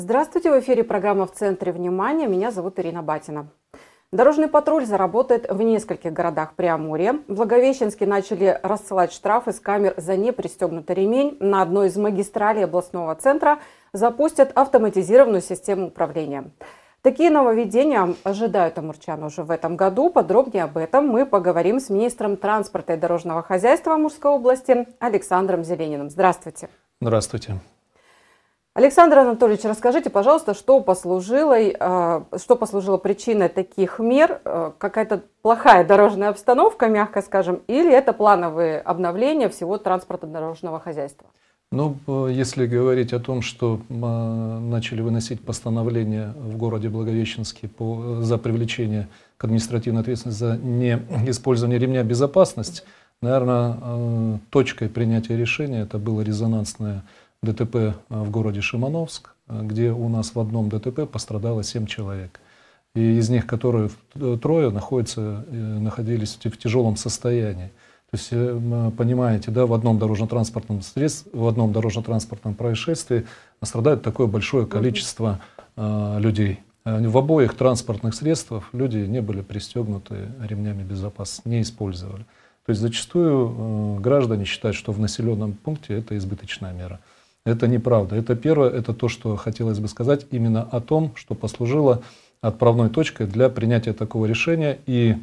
Здравствуйте, в эфире программа «В центре внимания». Меня зовут Ирина Батина. Дорожный патруль заработает в нескольких городах Приамурья. В Благовещенске начали рассылать штрафы с камер за непристегнутый ремень. На одной из магистралей областного центра запустят автоматизированную систему управления. Такие нововведения ожидают амурчан уже в этом году. Подробнее об этом мы поговорим с министром транспорта и дорожного хозяйства Амурской области Александром Зелениным. Здравствуйте. Здравствуйте. Александр Анатольевич, расскажите, пожалуйста, что послужило, э, что послужило причиной таких мер? Э, какая-то плохая дорожная обстановка, мягко скажем, или это плановые обновления всего транспорта дорожного хозяйства? Ну, э, если говорить о том, что начали выносить постановление в городе Благовещенске по, за привлечение к административной ответственности за неиспользование ремня безопасности, наверное, точкой принятия решения это было резонансное ДТП э, в городе Шимановск, э, где у нас в одном ДТП пострадало 7 человек. И из них, которые э, трое находятся, находились в тяжелом состоянии. То есть, понимаете, да, в одном дорожно-транспортном средстве, в одном дорожно-транспортном происшествии страдает такое большое количество людей. В обоих транспортных средствах люди не были пристегнуты ремнями безопасности, не использовали. То есть зачастую э, граждане считают, что в населенном пункте это избыточная мера. Это неправда. Это первое, это то, что хотелось бы сказать именно о том, что послужило отправной точкой для принятия такого решения и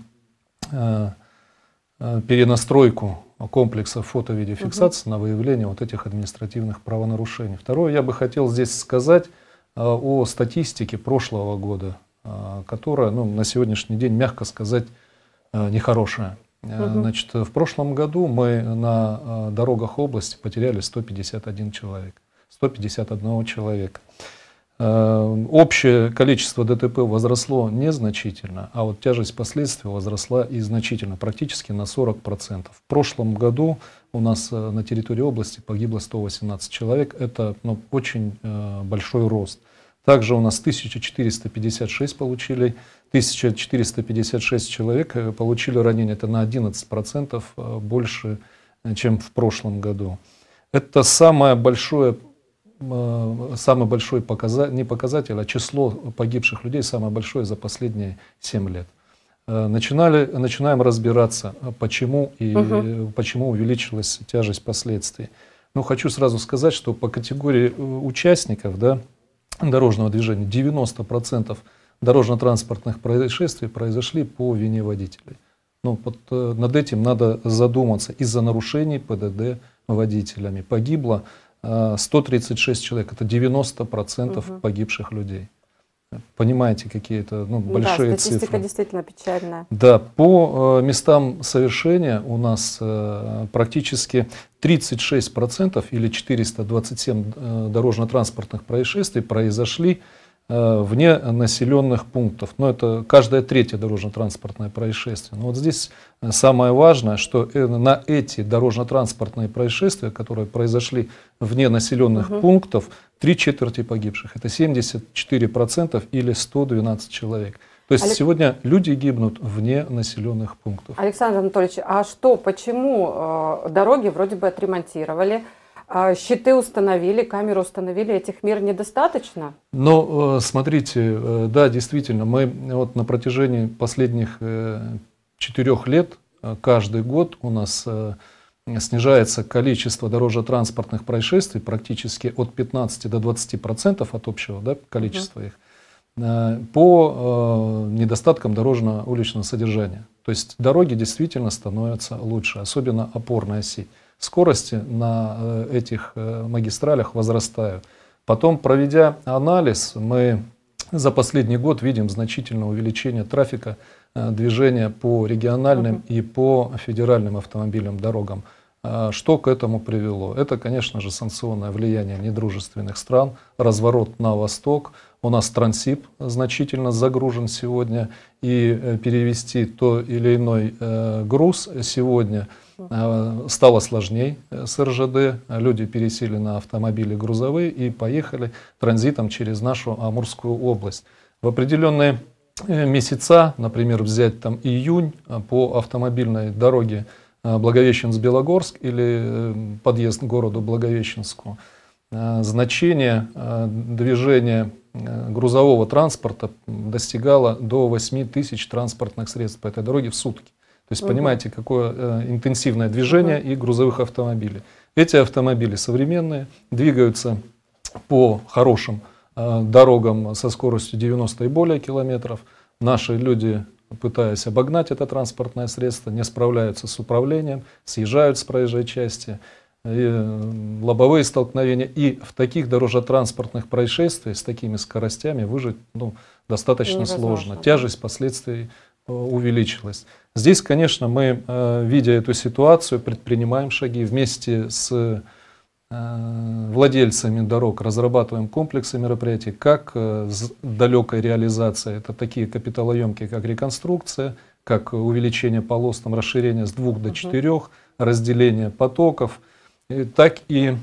э, э, перенастройку комплекса фото-видеофиксации угу. на выявление вот этих административных правонарушений. Второе, я бы хотел здесь сказать э, о статистике прошлого года, которая ну, на сегодняшний день, мягко сказать, э, нехорошая. Угу. Значит, в прошлом году мы на дорогах области потеряли 151 человек. 151 человека. Э, общее количество ДТП возросло незначительно, а вот тяжесть последствий возросла и значительно, практически на 40%. В прошлом году у нас э, на территории области погибло 118 человек. Это ну, очень э, большой рост. Также у нас 1456 получили, 1456 человек получили ранения. Это на 11% больше, чем в прошлом году. Это самое большое Э, самый большой показатель, не показатель, а число погибших людей самое большое за последние 7 лет. Э, начинали, начинаем разбираться, э, почему и угу. почему увеличилась тяжесть последствий. Но хочу сразу сказать, что по категории участников да, дорожного движения 90% дорожно-транспортных происшествий произошли по вине водителей. Ну, вот над этим надо задуматься. Из-за нарушений ПДД водителями погибло 136 э, человек, это 90% угу. погибших людей. Понимаете, какие это ну, большие да, статистика цифры. действительно печальная. Да, по э, местам совершения у нас э, практически 36% или 427 э, дорожно-транспортных происшествий произошли э, Э, вне населенных пунктов. Но это каждое третье дорожно-транспортное происшествие. Но вот здесь э, самое важное, что э, на эти дорожно-транспортные происшествия, которые произошли вне населенных угу. пунктов, три четверти погибших. Это 74% или 112 человек. То есть Алекс... сегодня люди гибнут вне населенных пунктов. Александр Анатольевич, а что, почему э, дороги вроде бы отремонтировали, а, щиты установили, камеры установили, этих мер недостаточно? Но ну, э, смотрите, э, да, действительно, мы вот на протяжении последних э, четырех лет каждый год у нас снижается количество дорожно-транспортных происшествий практически от 15 до 20 процентов от общего да, количества угу. их по недостаткам дорожно-уличного содержания. То есть дороги действительно становятся лучше, особенно опорная сеть скорости на э, этих э, магистралях возрастают. Потом, проведя анализ, мы за последний год видим значительное увеличение трафика э, движения по региональным и по федеральным автомобильным дорогам. Что к этому привело? Это, конечно же, санкционное влияние недружественных стран, разворот на восток. У нас трансип значительно загружен сегодня, и перевести то или иной груз сегодня – а, стало сложнее э, с РЖД, люди пересели на автомобили грузовые и поехали транзитом через нашу Амурскую область. В определенные э, месяца, например, взять там июнь э, по автомобильной дороге Благовещенск-Белогорск или подъезд к городу Благовещенску, значение движения грузового транспорта достигало до 8 тысяч транспортных средств по этой дороге в сутки. То есть угу. понимаете, какое э, интенсивное движение угу. и грузовых автомобилей. Эти автомобили современные, двигаются по хорошим э, дорогам со скоростью 90 и более километров. Наши люди, пытаясь обогнать это транспортное средство, не справляются с управлением, съезжают с проезжей части. И э, лобовые столкновения. И в таких дорожно-транспортных происшествиях с такими скоростями выжить ну, достаточно Невозможно. сложно. Тяжесть последствий Э, увеличилось. Здесь, конечно, мы, э, видя эту ситуацию, предпринимаем шаги вместе с э, владельцами дорог, разрабатываем комплексы мероприятий, как с далекой реализации, это такие капиталоемкие, как реконструкция, как увеличение полос, там, расширение с двух до четырех, разделение потоков, и так и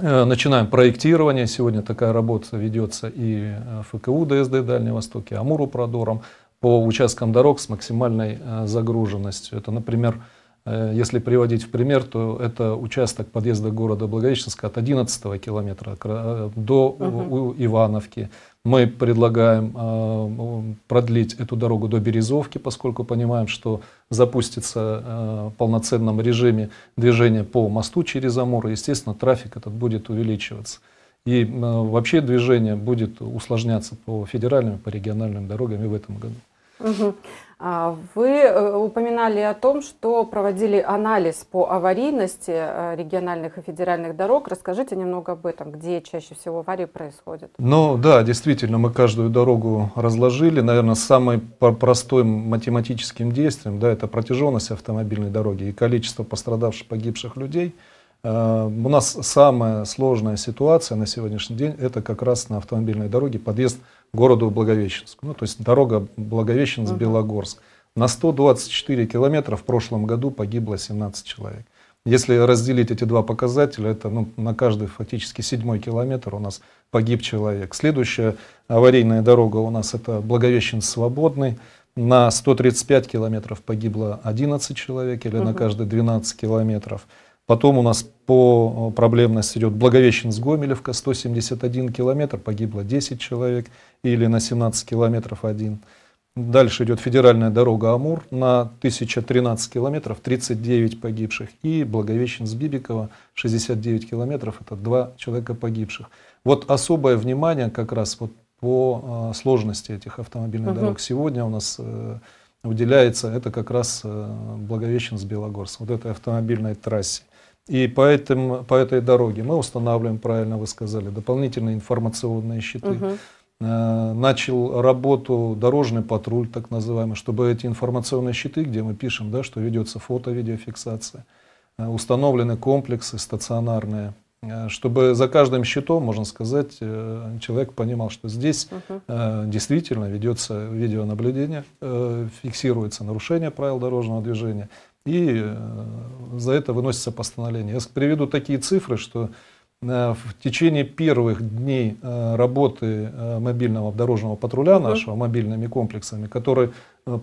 Начинаем проектирование. Сегодня такая работа ведется и ФКУ ДСД Дальний Восток, и Амуру Продором по участкам дорог с максимальной э, загруженностью. Это, например, э, если приводить в пример, то это участок подъезда города Благовещенска от 11 километра э, до угу. Ивановки. Мы предлагаем продлить эту дорогу до Березовки, поскольку понимаем, что запустится в полноценном режиме движение по мосту через Амур, и, естественно, трафик этот будет увеличиваться. И вообще движение будет усложняться по федеральным, по региональным дорогам и в этом году. А, вы э, упоминали о том, что проводили анализ по аварийности э, региональных и федеральных дорог. Расскажите немного об этом, где чаще всего аварии происходят. Ну да, действительно, мы каждую дорогу разложили. Наверное, самым простым математическим действием да, это протяженность автомобильной дороги и количество пострадавших, погибших людей. Э, у нас самая сложная ситуация на сегодняшний день, это как раз на автомобильной дороге подъезд городу Благовещенску. Ну, то есть дорога Благовещенск-Белогорск. На 124 километра в прошлом году погибло 17 человек. Если разделить эти два показателя, это ну, на каждый фактически седьмой километр у нас погиб человек. Следующая аварийная дорога у нас это Благовещен-Свободный. На 135 километров погибло 11 человек или угу. на каждые 12 километров. Потом у нас по э, проблемности идет Благовещенск-Гомелевка, 171 километр, погибло 10 человек или на 17 километров один. Дальше идет федеральная дорога Амур на 1013 километров, 39 погибших. И Благовещенск-Бибиково, 69 километров, это 2 человека погибших. Вот особое внимание как раз вот по э, сложности этих автомобильных угу. дорог сегодня у нас э, уделяется, это как раз Благовещенск-Белогорск, вот этой автомобильной трассе. И по, этим, по этой дороге мы устанавливаем, правильно вы сказали, дополнительные информационные щиты. Угу. Начал работу дорожный патруль, так называемый, чтобы эти информационные щиты, где мы пишем, да, что ведется фото-видеофиксация, э, установлены комплексы стационарные, э, чтобы за каждым щитом, можно сказать, человек понимал, что здесь угу. действительно ведется видеонаблюдение, фиксируется нарушение правил дорожного движения, и э, за это выносится постановление. Я приведу такие цифры, что э, в течение первых дней э, работы мобильного дорожного патруля нашего, мобильными комплексами, который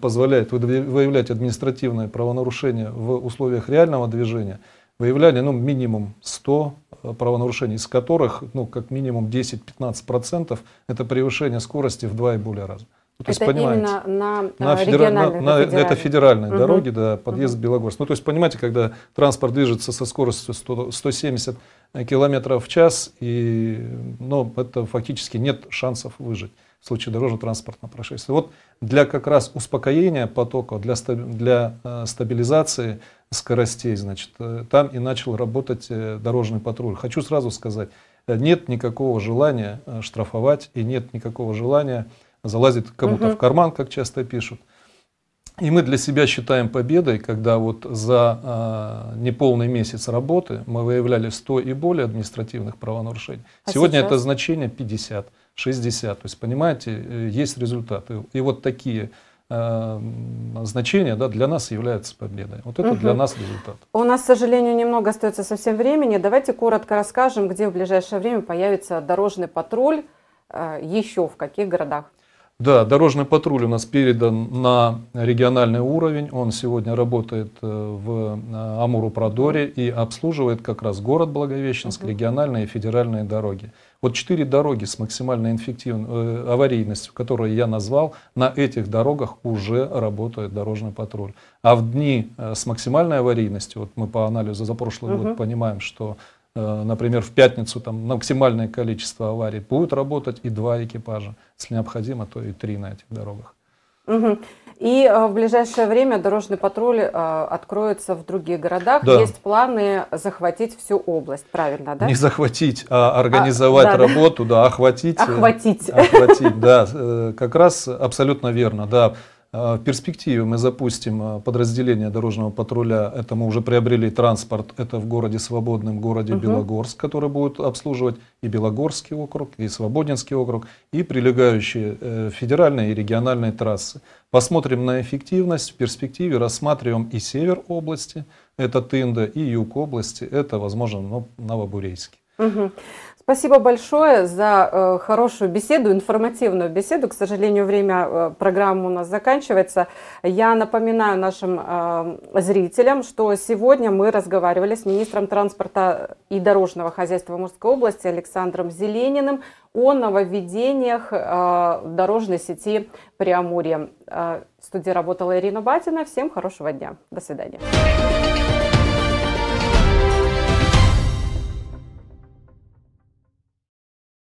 позволяет выявлять административные правонарушения в условиях реального движения, выявляли ну, минимум 100 правонарушений, из которых ну, как минимум 10-15% это превышение скорости в два и более раза. Ну, то это есть, именно на, а, на федеральной, на, это на, федеральной. Это федеральной угу. дороге, да, подъезд угу. Белогорск. Ну, то есть, понимаете, когда транспорт движется со скоростью 100, 170 э, километров в час, и, ну, это фактически нет шансов выжить в случае дорожно-транспортного происшествия. Вот для как раз успокоения потока, для, для э, стабилизации скоростей, значит, э, там и начал работать дорожный патруль. Хочу сразу сказать, нет никакого желания штрафовать и нет никакого желания залазит кому-то угу. в карман, как часто пишут. И мы для себя считаем победой, когда вот за а, неполный месяц работы мы выявляли 100 и более административных правонарушений. А Сегодня сейчас? это значение 50, 60. То есть, понимаете, э, есть результаты. И вот такие а, значения да, для нас являются победой. Вот это угу. для нас результат. У нас, к сожалению, немного остается совсем времени. Давайте коротко расскажем, где в ближайшее время появится дорожный патруль, э, еще в каких городах. Да, дорожный патруль у нас передан на региональный уровень. Он сегодня работает э, в э, Амуру-Продоре и обслуживает как раз город Благовещенск, региональные и федеральные дороги. Вот четыре дороги с максимальной инфективной э, аварийностью, которые я назвал, на этих дорогах уже работает дорожный патруль. А в дни с максимальной аварийностью, вот мы по анализу за прошлый угу. год понимаем, что Э, например, в пятницу там максимальное количество аварий, будут работать и два экипажа. Если необходимо, то и три на этих дорогах. Угу. И э, в ближайшее время дорожный патруль э, откроется в других городах. Да. Есть планы захватить всю область, правильно, да? Не захватить, а, а организовать а, да, работу, да охватить. Охватить. Охватить, да. Как раз абсолютно верно, да. Э, в перспективе мы запустим э, подразделение дорожного патруля. Это мы уже приобрели транспорт. Это в городе Свободном, городе угу. Белогорск, который будет обслуживать и Белогорский округ, и Свободнинский округ, и прилегающие э, федеральные и региональные трассы. Посмотрим на эффективность. В перспективе рассматриваем и север области, это Тында, и юг области, это, возможно, Новобурейский. Угу. Спасибо большое за э, хорошую беседу, информативную беседу. К сожалению, время э, программы у нас заканчивается. Я напоминаю нашим э, зрителям, что сегодня мы разговаривали с министром транспорта и дорожного хозяйства Мурской области Александром Зелениным о нововведениях дорожной сети Приамурья. В студии работала Ирина Батина. Всем хорошего дня. До свидания.